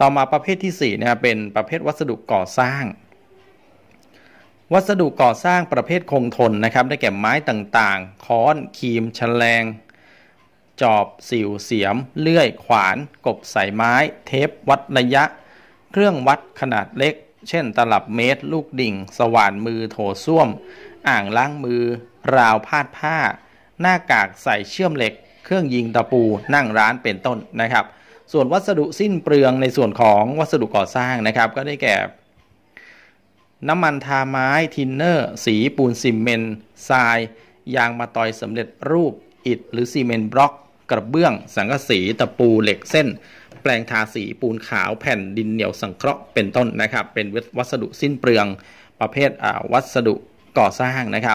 ต่อมาประเภทที่4นะเป็นประเภทวัสดุก่อสร้าง วัสดุก่อสร้างประเภทคงทนนะครับ ได้แก่ไม้ต่างๆค้อนคีมฉลง จอบสิวเสียม เลื่อยขวาน กบสายไม้ เทป วัดระยะ เครื่องวัดขนาดเล็ก เช่นตลับเมตร ลูกดิ่ง สว่านมือโถส้วม อ่างล้างมือ ราวพาดผ้า หน้ากากใส่เชื่อมเหล็ก เครื่องยิงตะปูนั่งร้านเป็นต้นนะครับส่วนวัสดุสิ้นเปลืองในส่วนของวัสดุก่อสร้างนะครับ ก็ได้แก่ น้ำมันทาไม้ทินเนอร์ สีปูนซีเมนทราย ยางมาตอยสำเร็จรูปอิฐ หรือซีเมนบล็อก กระเบื้อง สังกะสีตะปูเหล็กเส้น แปลงทาสีปูนขาวแผ่นดินเหนียวสังเคราะห์เป็นต้นนะครับ เป็นวัสดุสิ้นเปลืองประเภทวัสดุก่อสร้างนะครับ